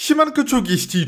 Siemanko czugiści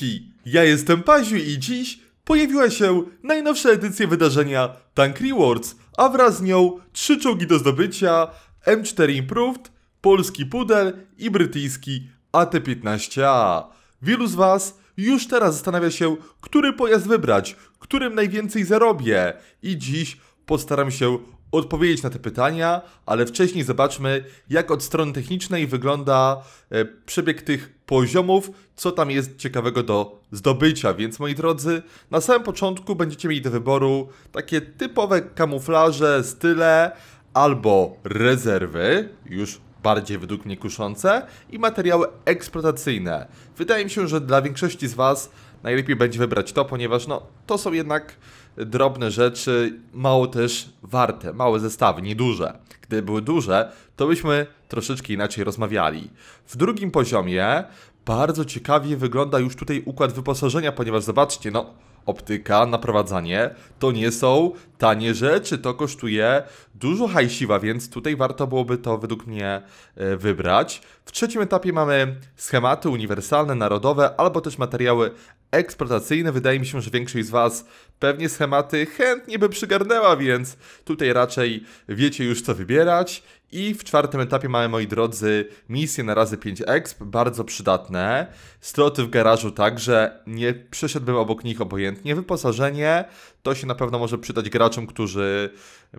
i Ja jestem Paziu i dziś pojawiła się najnowsza edycja wydarzenia Tank Rewards, a wraz z nią trzy czołgi do zdobycia, M4 Improved, polski pudel i brytyjski AT-15A. Wielu z Was już teraz zastanawia się, który pojazd wybrać, którym najwięcej zarobię i dziś postaram się odpowiedzieć na te pytania, ale wcześniej zobaczmy, jak od strony technicznej wygląda e, przebieg tych poziomów, co tam jest ciekawego do zdobycia. Więc moi drodzy, na samym początku będziecie mieli do wyboru takie typowe kamuflaże, style albo rezerwy, już bardziej według mnie kuszące i materiały eksploatacyjne. Wydaje mi się, że dla większości z Was najlepiej będzie wybrać to, ponieważ no, to są jednak drobne rzeczy, mało też warte, małe zestawy, nieduże. Gdyby były duże, to byśmy troszeczkę inaczej rozmawiali. W drugim poziomie bardzo ciekawie wygląda już tutaj układ wyposażenia, ponieważ zobaczcie, no optyka, naprowadzanie, to nie są tanie rzeczy, to kosztuje dużo hajsiwa, więc tutaj warto byłoby to według mnie e, wybrać. W trzecim etapie mamy schematy uniwersalne, narodowe, albo też materiały eksploatacyjne. Wydaje mi się, że większość z Was pewnie schematy chętnie by przygarnęła, więc tutaj raczej wiecie już co wybierać. I w czwartym etapie mamy, moi drodzy, misje na razy 5 exp, bardzo przydatne. Sloty w garażu także, nie przeszedłbym obok nich obojętnie. Wyposażenie to się na pewno może przydać graczom, którzy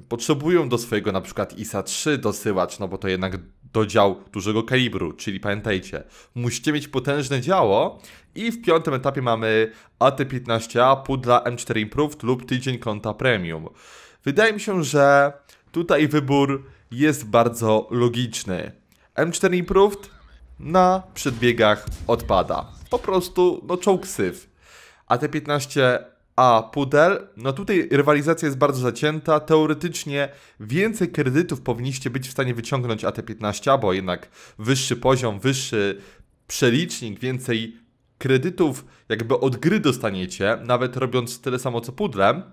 potrzebują do swojego na przykład ISA 3 dosyłacz, no bo to jednak do dział dużego kalibru, czyli pamiętajcie, musicie mieć potężne działo i w piątym etapie mamy AT15A, pudla M4 Improved lub tydzień konta premium. Wydaje mi się, że tutaj wybór jest bardzo logiczny. M4 Improved na przedbiegach odpada. Po prostu, no czołg syf. AT15 a Pudel, no tutaj rywalizacja jest bardzo zacięta. Teoretycznie więcej kredytów powinniście być w stanie wyciągnąć AT15, bo jednak wyższy poziom, wyższy przelicznik, więcej kredytów jakby od gry dostaniecie, nawet robiąc tyle samo co Pudlem.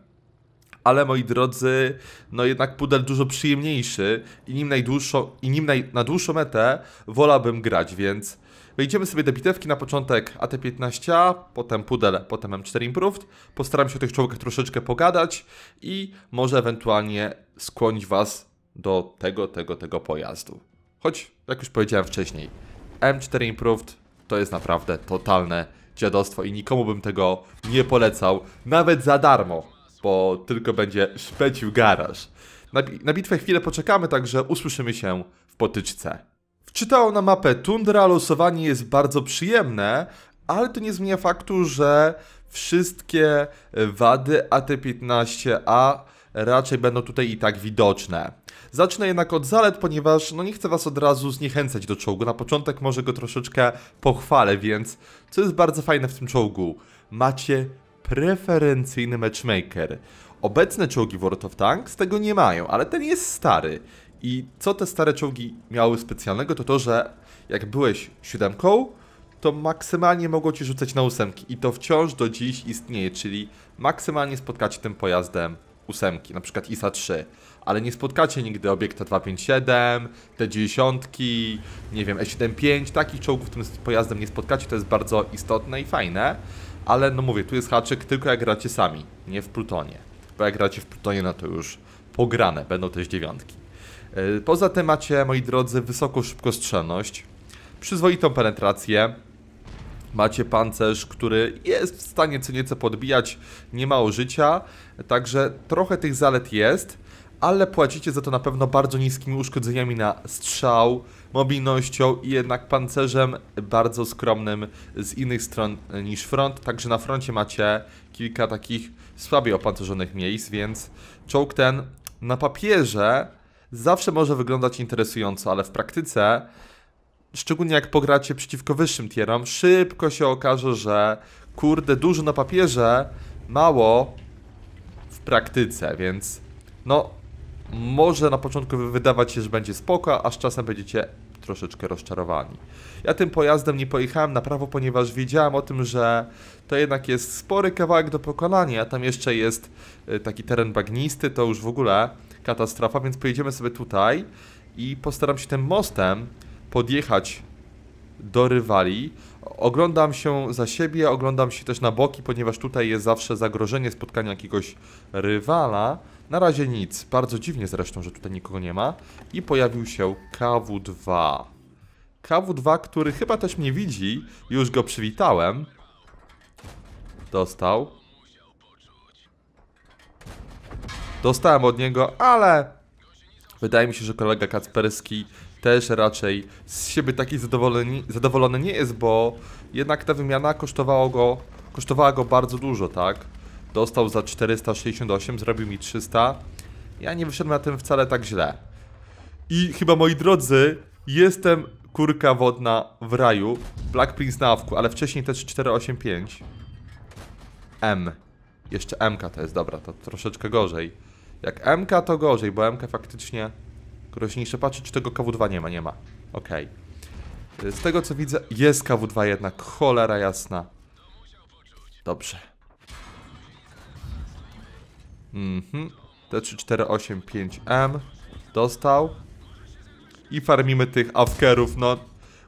Ale moi drodzy, no jednak Pudel dużo przyjemniejszy i nim, i nim naj, na dłuższą metę wolałbym grać, więc Wejdziemy sobie do bitewki na początek AT-15, potem Pudel, potem M4 Improved. Postaram się o tych czołgach troszeczkę pogadać i może ewentualnie skłonić Was do tego, tego, tego pojazdu. Choć, jak już powiedziałem wcześniej, M4 Improved to jest naprawdę totalne dziadostwo i nikomu bym tego nie polecał, nawet za darmo, bo tylko będzie szpecił garaż. Na, na bitwę chwilę poczekamy, także usłyszymy się w potyczce. Czytał na mapę Tundra, losowanie jest bardzo przyjemne, ale to nie zmienia faktu, że wszystkie wady AT15A raczej będą tutaj i tak widoczne. Zacznę jednak od zalet, ponieważ no nie chcę Was od razu zniechęcać do czołgu. Na początek może go troszeczkę pochwalę, więc co jest bardzo fajne w tym czołgu? Macie preferencyjny matchmaker. Obecne czołgi World of Tanks tego nie mają, ale ten jest stary. I co te stare czołgi miały specjalnego, to to, że jak byłeś siódemką, to maksymalnie mogło ci rzucać na ósemki. I to wciąż do dziś istnieje, czyli maksymalnie spotkacie tym pojazdem ósemki, na przykład ISA 3, ale nie spotkacie nigdy obiekta 257, te dziesiątki, nie wiem, E75, takich czołgów tym pojazdem nie spotkacie, to jest bardzo istotne i fajne, ale no mówię, tu jest haczyk tylko jak gracie sami, nie w Plutonie, bo jak gracie w Plutonie, no to już pograne, będą też dziewiątki. E, poza tym macie, moi drodzy, wysoką szybkostrzelność, przyzwoitą penetrację, macie pancerz, który jest w stanie co nieco podbijać niemało życia, także trochę tych zalet jest, ale płacicie za to na pewno bardzo niskimi uszkodzeniami na strzał, mobilnością i jednak pancerzem bardzo skromnym z innych stron niż front, także na froncie macie kilka takich słabiej opancerzonych miejsc, więc czołg ten na papierze zawsze może wyglądać interesująco, ale w praktyce, szczególnie jak pogracie przeciwko wyższym tierom, szybko się okaże, że kurde, dużo na papierze, mało w praktyce, więc no, może na początku wydawać się, że będzie spoko, aż czasem będziecie troszeczkę rozczarowani. Ja tym pojazdem nie pojechałem na prawo, ponieważ wiedziałem o tym, że to jednak jest spory kawałek do pokonania, tam jeszcze jest y, taki teren bagnisty, to już w ogóle katastrofa, więc pojedziemy sobie tutaj i postaram się tym mostem podjechać do rywali. Oglądam się za siebie, oglądam się też na boki, ponieważ tutaj jest zawsze zagrożenie spotkania jakiegoś rywala. Na razie nic. Bardzo dziwnie zresztą, że tutaj nikogo nie ma. I pojawił się KW2. KW2, który chyba też mnie widzi. Już go przywitałem. Dostał. dostałem od niego, ale wydaje mi się, że kolega Kacperski też raczej z siebie taki zadowolony, zadowolony nie jest, bo jednak ta wymiana kosztowała go, kosztowała go bardzo dużo, tak? Dostał za 468, zrobił mi 300. Ja nie wyszedłem na tym wcale tak źle. I chyba, moi drodzy, jestem kurka wodna w raju. Black Prince na awku, ale wcześniej też 485. M. Jeszcze MK to jest, dobra, to troszeczkę gorzej. Jak MK to gorzej, bo MK faktycznie groźniejsze. Patrzcie, czy tego KW2 nie ma. Nie ma. Ok. Z tego co widzę, jest KW2 jednak. Cholera jasna. Dobrze. Mhm. T3485M. Dostał. I farmimy tych afkerów, no.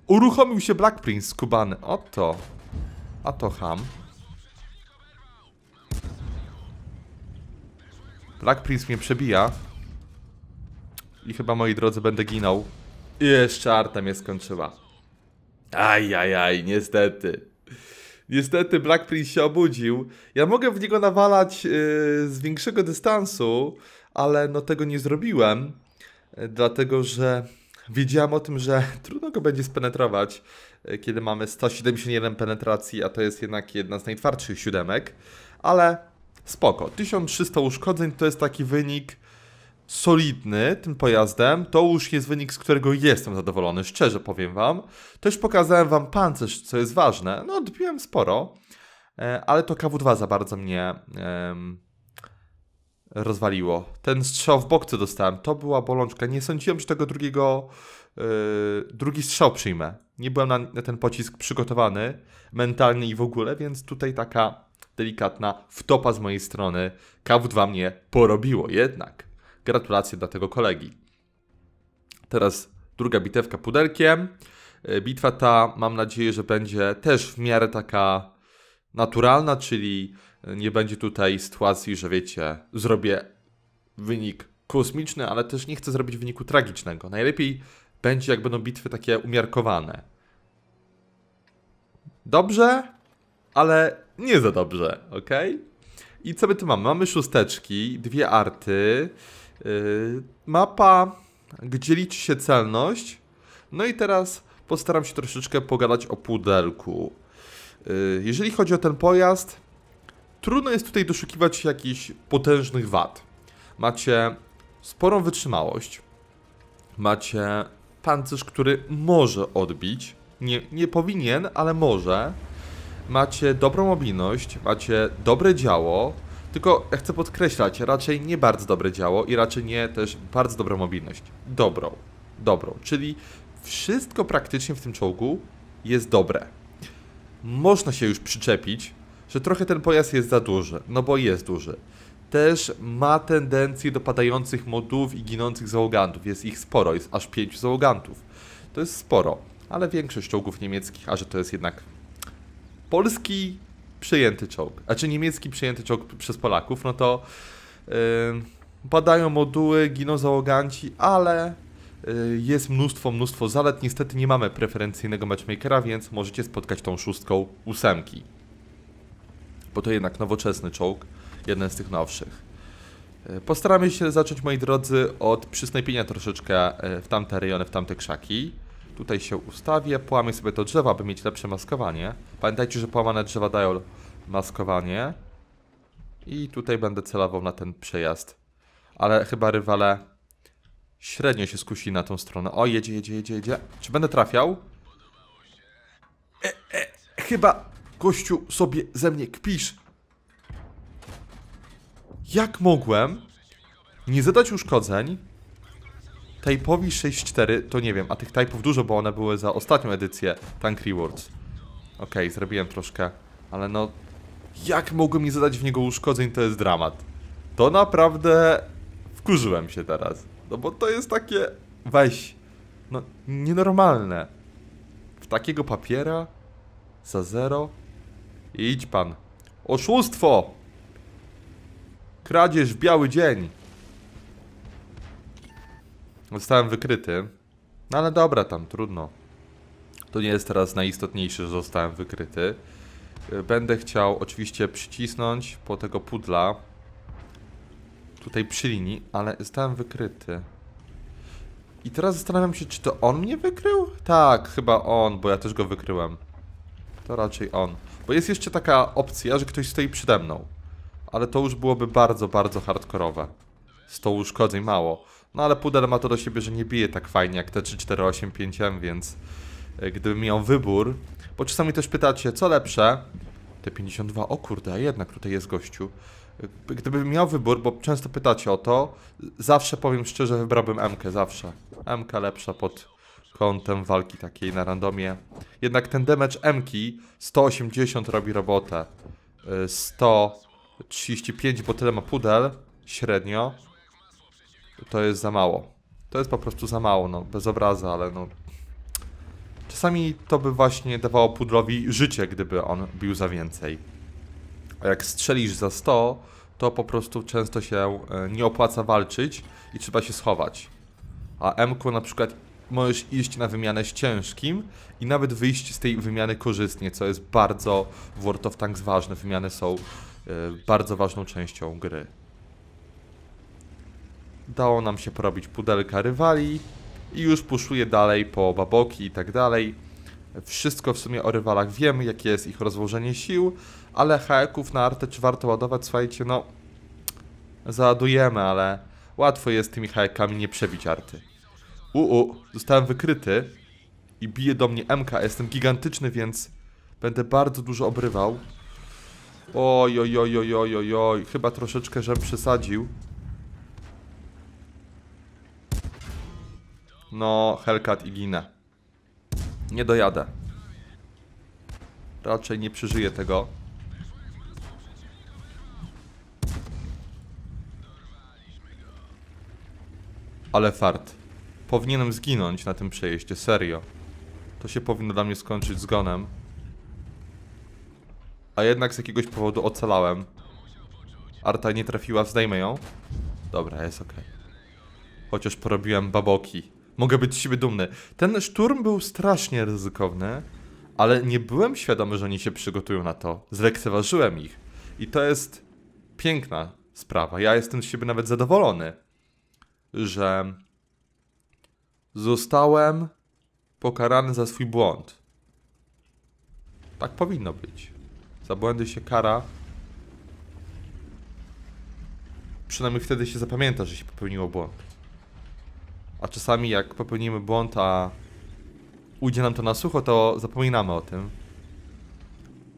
Uruchomił się Black Prince skubany. Oto. A to ham. Black Prince mnie przebija. I chyba, moi drodzy, będę ginął. I jeszcze Arta mnie skończyła. aj, aj, niestety. Niestety Black Prince się obudził. Ja mogę w niego nawalać yy, z większego dystansu, ale no tego nie zrobiłem. Yy, dlatego, że wiedziałem o tym, że trudno go będzie spenetrować, yy, kiedy mamy 171 penetracji, a to jest jednak jedna z najtwardszych siódemek. Ale spoko. 1300 uszkodzeń to jest taki wynik solidny tym pojazdem. To już jest wynik, z którego jestem zadowolony, szczerze powiem Wam. Też pokazałem Wam pancerz, co jest ważne. No, odbiłem sporo, e, ale to KW2 za bardzo mnie rozwaliło. Ten strzał w bokce dostałem, to była bolączka. Nie sądziłem, że tego drugiego, e, drugi strzał przyjmę. Nie byłem na, na ten pocisk przygotowany mentalnie i w ogóle, więc tutaj taka delikatna wtopa z mojej strony. KW2 mnie porobiło jednak. Gratulacje dla tego kolegi. Teraz druga bitewka pudelkiem. E, bitwa ta mam nadzieję, że będzie też w miarę taka naturalna, czyli nie będzie tutaj sytuacji, że wiecie, zrobię wynik kosmiczny, ale też nie chcę zrobić wyniku tragicznego. Najlepiej będzie, jak będą bitwy takie umiarkowane. Dobrze? ale nie za dobrze, ok? I co my tu mamy? Mamy szósteczki, dwie arty, yy, mapa, gdzie liczy się celność. No i teraz postaram się troszeczkę pogadać o pudelku. Yy, jeżeli chodzi o ten pojazd, trudno jest tutaj doszukiwać jakichś potężnych wad. Macie sporą wytrzymałość, macie pancerz, który może odbić, nie, nie powinien, ale może macie dobrą mobilność, macie dobre działo, tylko ja chcę podkreślać, raczej nie bardzo dobre działo i raczej nie też bardzo dobrą mobilność. Dobrą. Dobrą. Czyli wszystko praktycznie w tym czołgu jest dobre. Można się już przyczepić, że trochę ten pojazd jest za duży, no bo jest duży. Też ma tendencję do padających modułów i ginących załogantów. Jest ich sporo, jest aż 5 załogantów. To jest sporo, ale większość czołgów niemieckich, a że to jest jednak polski przyjęty czołg, a czy niemiecki przyjęty czołg przez Polaków, no to yy, padają moduły, giną załoganci, ale yy, jest mnóstwo, mnóstwo zalet. Niestety nie mamy preferencyjnego matchmakera, więc możecie spotkać tą szóstką ósemki. Bo to jednak nowoczesny czołg, jeden z tych nowszych. Yy, postaramy się zacząć, moi drodzy, od przysnajpienia troszeczkę y, w tamte rejony, w tamte krzaki. Tutaj się ustawię, połamię sobie to drzewo, aby mieć lepsze maskowanie. Pamiętajcie, że połamane drzewa dają maskowanie. I tutaj będę celował na ten przejazd. Ale chyba rywale średnio się skusi na tą stronę. O, jedzie, jedzie, jedzie, jedzie. Czy będę trafiał? E, e, chyba, gościu, sobie ze mnie kpisz. Jak mogłem nie zadać uszkodzeń, Type'owi 6.4, to nie wiem, a tych type'ów dużo, bo one były za ostatnią edycję Tank Rewards. Okej, okay, zrobiłem troszkę, ale no... Jak mogłem nie zadać w niego uszkodzeń, to jest dramat. To naprawdę... Wkurzyłem się teraz. No bo to jest takie... Weź. No, nienormalne. W takiego papiera? Za zero? Idź pan. Oszustwo! Kradzież w biały dzień. Zostałem wykryty. No ale dobra, tam trudno. To nie jest teraz najistotniejsze, że zostałem wykryty. Y, będę chciał oczywiście przycisnąć po tego pudla. Tutaj przy linii, ale zostałem wykryty. I teraz zastanawiam się, czy to on mnie wykrył? Tak, chyba on, bo ja też go wykryłem. To raczej on. Bo jest jeszcze taka opcja, że ktoś stoi przede mną. Ale to już byłoby bardzo, bardzo hardkorowe. 100 uszkodzeń mało. No ale Puder ma to do siebie, że nie bije tak fajnie jak te 5 m więc e, gdybym miał wybór... Bo czasami też pytacie, co lepsze? Te 52, o kurde, a jednak tutaj jest gościu. E, gdybym miał wybór, bo często pytacie o to, zawsze powiem szczerze, wybrałbym MK, zawsze. MK lepsza pod kątem walki takiej na randomie. Jednak ten damage MK 180 robi robotę. 135, e, bo tyle ma pudel średnio to jest za mało. To jest po prostu za mało, no, bez obrazu, ale no... Czasami to by właśnie dawało pudrowi życie, gdyby on bił za więcej. A jak strzelisz za 100, to po prostu często się e, nie opłaca walczyć i trzeba się schować. A m na przykład możesz iść na wymianę z ciężkim i nawet wyjść z tej wymiany korzystnie, co jest bardzo w World of Tanks ważne. Wymiany są e, bardzo ważną częścią gry. Dało nam się porobić pudelka rywali i już puszuję dalej po baboki i tak dalej. Wszystko w sumie o rywalach wiemy, jakie jest ich rozłożenie sił, ale haeków na artę czy warto ładować? Słuchajcie, no załadujemy, ale łatwo jest tymi haekami nie przebić arty. Uu, zostałem wykryty i bije do mnie MK. Jestem gigantyczny, więc będę bardzo dużo obrywał. Oj, oj, oj, oj, oj, oj, oj. chyba troszeczkę, żem przesadził. No, Hellcat i ginę. Nie dojadę. Raczej nie przeżyję tego. Ale fart. Powinienem zginąć na tym przejeździe, serio. To się powinno dla mnie skończyć zgonem. A jednak z jakiegoś powodu ocalałem. Arta nie trafiła, zdejmę ją. Dobra, jest ok. Chociaż porobiłem baboki. Mogę być z siebie dumny. Ten szturm był strasznie ryzykowny, ale nie byłem świadomy, że oni się przygotują na to. Zlekceważyłem ich. I to jest piękna sprawa. Ja jestem z siebie nawet zadowolony, że zostałem pokarany za swój błąd. Tak powinno być. Za błędy się kara. Przynajmniej wtedy się zapamięta, że się popełniło błąd. A czasami jak popełnimy błąd, a ujdzie nam to na sucho, to zapominamy o tym.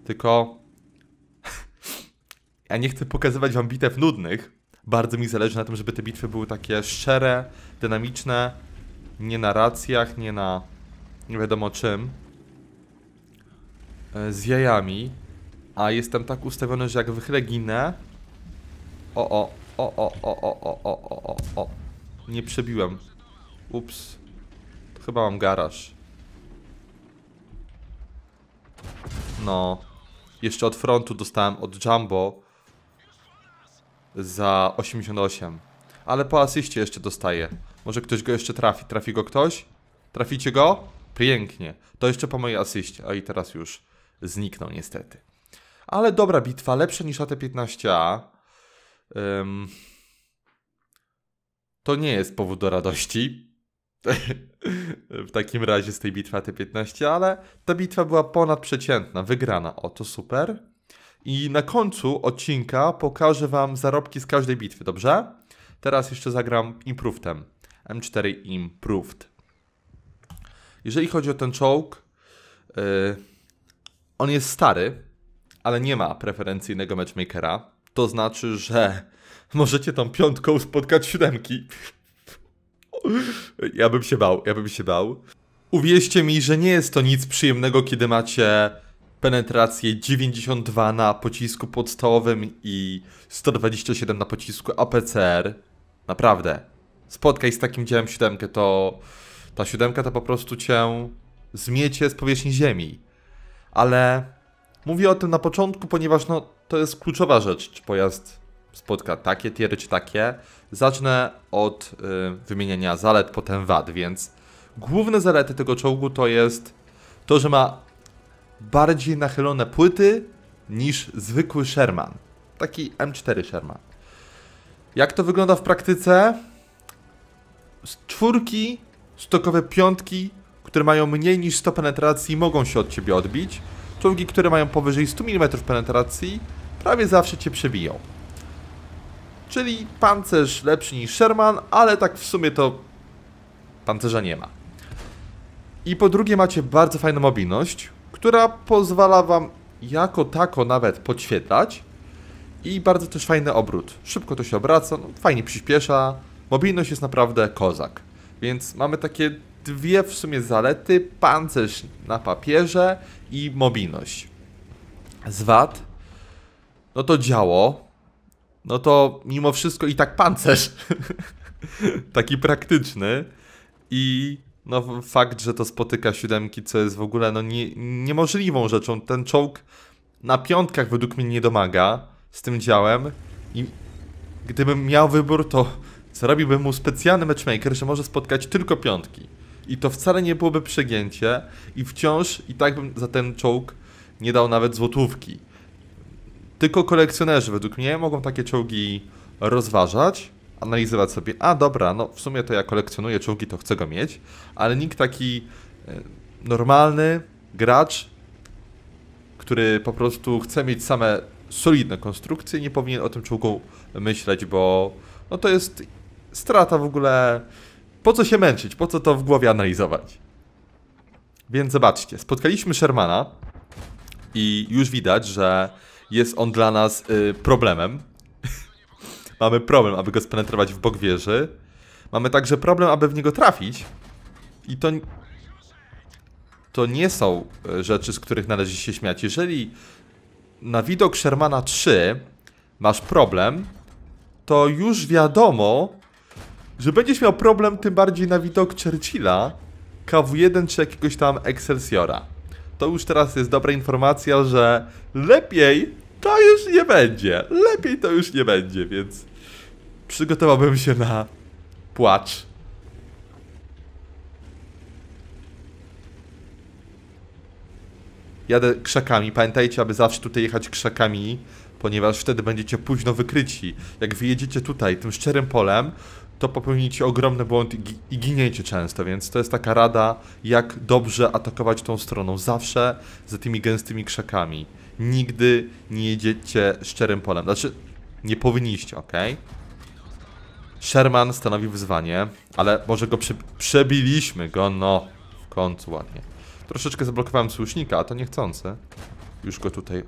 Tylko... ja nie chcę pokazywać wam bitew nudnych. Bardzo mi zależy na tym, żeby te bitwy były takie szczere, dynamiczne. Nie na racjach, nie na nie wiadomo czym. E, z jajami. A jestem tak ustawiony, że jak wychylę ginę... O, o, o, o, o, o, o, o, o, o, o. Nie przebiłem. Ups. Chyba mam garaż. No. Jeszcze od frontu dostałem od Jumbo za 88. Ale po asyście jeszcze dostaję. Może ktoś go jeszcze trafi. Trafi go ktoś? Traficie go? Pięknie. To jeszcze po mojej asyście. A i teraz już zniknął niestety. Ale dobra bitwa. Lepsza niż AT-15A. Um, to nie jest powód do radości. w takim razie z tej bitwy AT-15, ale ta bitwa była ponadprzeciętna, wygrana. O, to super. I na końcu odcinka pokażę Wam zarobki z każdej bitwy, dobrze? Teraz jeszcze zagram Improvedem. M4 Improved. Jeżeli chodzi o ten czołg, yy, on jest stary, ale nie ma preferencyjnego matchmakera. To znaczy, że możecie tą piątką spotkać siódemki. Ja bym się bał, ja bym się bał. Uwierzcie mi, że nie jest to nic przyjemnego, kiedy macie penetrację 92 na pocisku podstawowym i 127 na pocisku APCR. Naprawdę. Spotkaj z takim dziełem siódemkę, to ta siódemka to po prostu cię zmiecie z powierzchni ziemi. Ale mówię o tym na początku, ponieważ no, to jest kluczowa rzecz, czy pojazd spotka takie tiery czy takie, zacznę od y, wymienienia zalet, potem wad, więc główne zalety tego czołgu to jest to, że ma bardziej nachylone płyty niż zwykły Sherman. Taki M4 Sherman. Jak to wygląda w praktyce? Z czwórki, stokowe piątki, które mają mniej niż 100 penetracji, mogą się od ciebie odbić. Czołgi, które mają powyżej 100 mm penetracji, prawie zawsze cię przebiją. Czyli pancerz lepszy niż Sherman, ale tak w sumie to pancerza nie ma. I po drugie macie bardzo fajną mobilność, która pozwala wam jako tako nawet podświetlać i bardzo też fajny obrót. Szybko to się obraca, no, fajnie przyspiesza, mobilność jest naprawdę kozak. Więc mamy takie dwie w sumie zalety, pancerz na papierze i mobilność. Z wad, no to działo, no to mimo wszystko i tak pancerz. Taki praktyczny. I no fakt, że to spotyka siódemki, co jest w ogóle no nie, niemożliwą rzeczą. Ten czołg na piątkach według mnie nie domaga z tym działem i gdybym miał wybór, to zrobiłbym mu specjalny matchmaker, że może spotkać tylko piątki. I to wcale nie byłoby przegięcie i wciąż i tak bym za ten czołg nie dał nawet złotówki. Tylko kolekcjonerzy według mnie mogą takie czołgi rozważać, analizować sobie, a dobra, no w sumie to ja kolekcjonuję czołgi, to chcę go mieć, ale nikt taki e, normalny gracz, który po prostu chce mieć same solidne konstrukcje, nie powinien o tym czołgu myśleć, bo no to jest strata w ogóle. Po co się męczyć? Po co to w głowie analizować? Więc zobaczcie, spotkaliśmy Shermana i już widać, że jest on dla nas y, problemem. Mamy problem, aby go spenetrować w bok wieży. Mamy także problem, aby w niego trafić. I to... To nie są y, rzeczy, z których należy się śmiać. Jeżeli na widok Shermana 3 masz problem, to już wiadomo, że będziesz miał problem tym bardziej na widok Churchilla, KW1 czy jakiegoś tam Excelsiora. To już teraz jest dobra informacja, że lepiej to już nie będzie. Lepiej to już nie będzie, więc przygotowałbym się na płacz. Jadę krzakami. Pamiętajcie, aby zawsze tutaj jechać krzakami, ponieważ wtedy będziecie późno wykryci. Jak wyjedziecie tutaj, tym szczerym polem, to popełnicie ogromny błąd i giniecie często, więc to jest taka rada, jak dobrze atakować tą stroną. Zawsze za tymi gęstymi krzakami nigdy nie jedziecie szczerym polem. Znaczy, nie powinniście, ok? Sherman stanowi wyzwanie, ale może go przebiliśmy go, no. W końcu ładnie. Troszeczkę zablokowałem słusznika, a to niechcący. Już go tutaj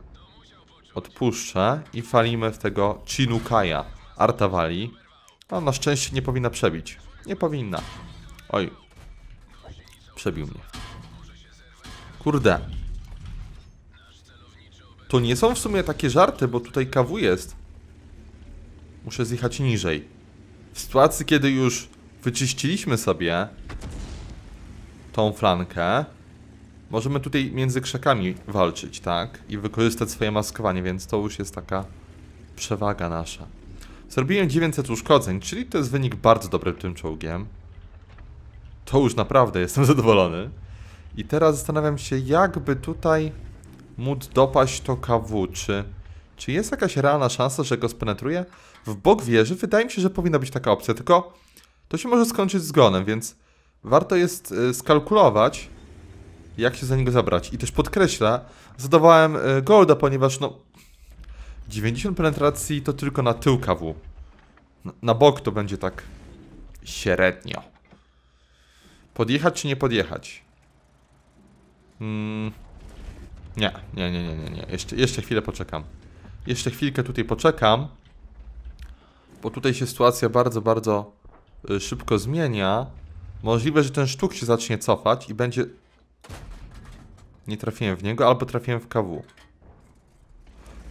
odpuszczę i falimy w tego Chinukaja Artawali. No, na szczęście nie powinna przebić. Nie powinna. Oj. Przebił mnie. Kurde. To nie są w sumie takie żarty, bo tutaj kawu jest. Muszę zjechać niżej. W sytuacji, kiedy już wyczyściliśmy sobie tą flankę, możemy tutaj między krzakami walczyć, tak? I wykorzystać swoje maskowanie, więc to już jest taka przewaga nasza. Zrobiłem 900 uszkodzeń, czyli to jest wynik bardzo dobry tym czołgiem. To już naprawdę jestem zadowolony. I teraz zastanawiam się, jakby tutaj móc dopaść to KW. Czy, czy jest jakaś realna szansa, że go spenetruje? W bok wieży wydaje mi się, że powinna być taka opcja, tylko to się może skończyć zgonem, więc warto jest e, skalkulować, jak się za niego zabrać. I też podkreślę, zadawałem e, Golda, ponieważ no 90 penetracji to tylko na tył KW. Na bok to będzie tak średnio. Podjechać czy nie podjechać? Hmm. Nie, nie, nie, nie, nie, nie. Jeszcze, jeszcze chwilę poczekam. Jeszcze chwilkę tutaj poczekam, bo tutaj się sytuacja bardzo, bardzo y, szybko zmienia. Możliwe, że ten sztuk się zacznie cofać i będzie... Nie trafiłem w niego, albo trafiłem w KW.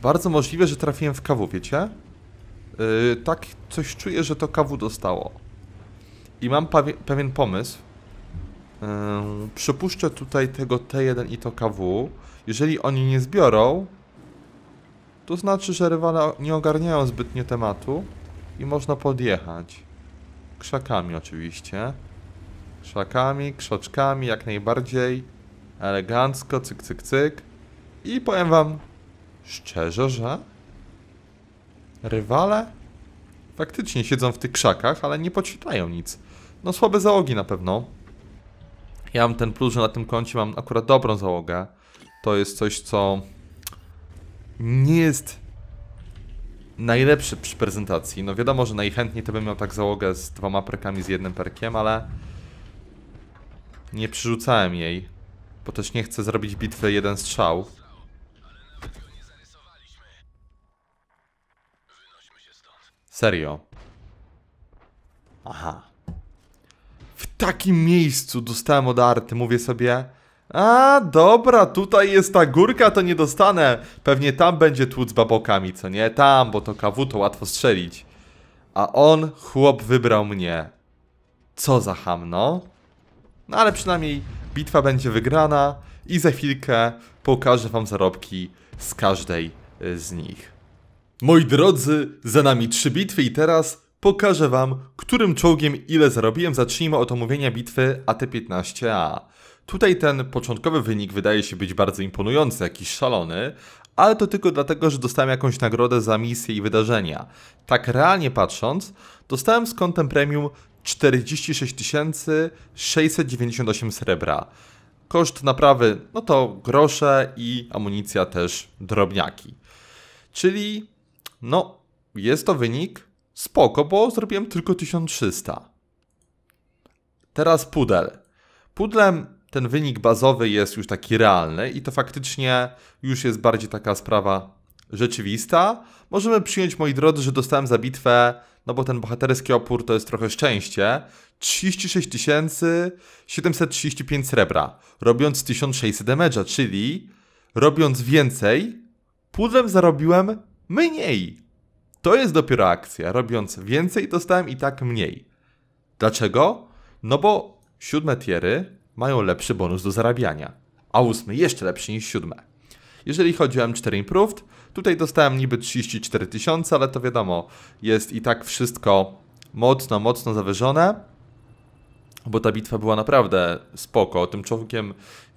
Bardzo możliwe, że trafiłem w KW, wiecie? Yy, tak coś czuję, że to KW dostało. I mam pewien pomysł, Przypuszczę tutaj tego T1 i to KW. Jeżeli oni nie zbiorą, to znaczy, że rywale nie ogarniają zbytnio tematu i można podjechać. Krzakami oczywiście. Krzakami, krzoczkami, jak najbardziej. Elegancko, cyk, cyk, cyk. I powiem wam szczerze, że rywale faktycznie siedzą w tych krzakach, ale nie podświetlają nic. No słabe załogi na pewno. Ja mam ten plus, że na tym koncie mam akurat dobrą załogę. To jest coś, co nie jest najlepszy przy prezentacji. No wiadomo, że najchętniej to bym miał tak załogę z dwoma perkami, z jednym perkiem, ale nie przerzucałem jej, bo też nie chcę zrobić bitwy jeden strzał. Serio. Aha takim miejscu dostałem od Arty. Mówię sobie, a dobra, tutaj jest ta górka, to nie dostanę. Pewnie tam będzie tłuc babokami, co nie? Tam, bo to kawu, to łatwo strzelić. A on, chłop, wybrał mnie. Co za hamno. No ale przynajmniej bitwa będzie wygrana i za chwilkę pokażę wam zarobki z każdej y, z nich. Moi drodzy, za nami trzy bitwy i teraz pokażę Wam, którym czołgiem ile zarobiłem. Zacznijmy od omówienia bitwy AT-15A. Tutaj ten początkowy wynik wydaje się być bardzo imponujący, jakiś szalony, ale to tylko dlatego, że dostałem jakąś nagrodę za misje i wydarzenia. Tak realnie patrząc, dostałem z kątem premium 46 698 srebra. Koszt naprawy, no to grosze i amunicja też drobniaki. Czyli, no, jest to wynik Spoko, bo zrobiłem tylko 1300. Teraz pudel. Pudlem ten wynik bazowy jest już taki realny i to faktycznie już jest bardziej taka sprawa rzeczywista. Możemy przyjąć, moi drodzy, że dostałem za bitwę, no bo ten bohaterski opór to jest trochę szczęście, 36 735 srebra, robiąc 1600 damage'a, czyli robiąc więcej, pudlem zarobiłem mniej. To jest dopiero akcja. Robiąc więcej, dostałem i tak mniej. Dlaczego? No bo siódme tiery mają lepszy bonus do zarabiania, a ósmy jeszcze lepszy niż siódme. Jeżeli chodzi o M4 Improved, tutaj dostałem niby 34 tysiące, ale to wiadomo, jest i tak wszystko mocno, mocno zawyżone, bo ta bitwa była naprawdę spoko. Tym człowiekiem.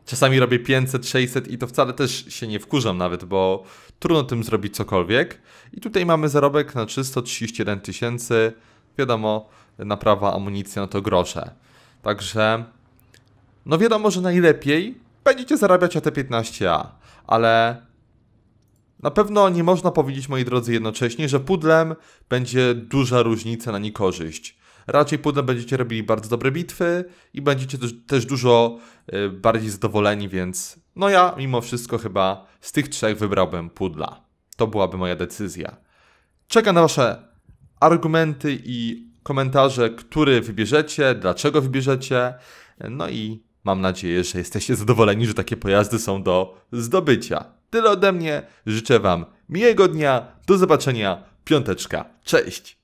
Czasami robię 500, 600 i to wcale też się nie wkurzam nawet, bo trudno tym zrobić cokolwiek. I tutaj mamy zarobek na 331 tysięcy. Wiadomo, naprawa amunicja no to grosze. Także, no wiadomo, że najlepiej będziecie zarabiać AT-15A, ale na pewno nie można powiedzieć, moi drodzy, jednocześnie, że pudlem będzie duża różnica na niekorzyść raczej późno będziecie robili bardzo dobre bitwy i będziecie też dużo y, bardziej zadowoleni, więc no ja mimo wszystko chyba z tych trzech wybrałbym pudla. To byłaby moja decyzja. Czekam na Wasze argumenty i komentarze, który wybierzecie, dlaczego wybierzecie. No i mam nadzieję, że jesteście zadowoleni, że takie pojazdy są do zdobycia. Tyle ode mnie. Życzę Wam miłego dnia. Do zobaczenia. Piąteczka. Cześć.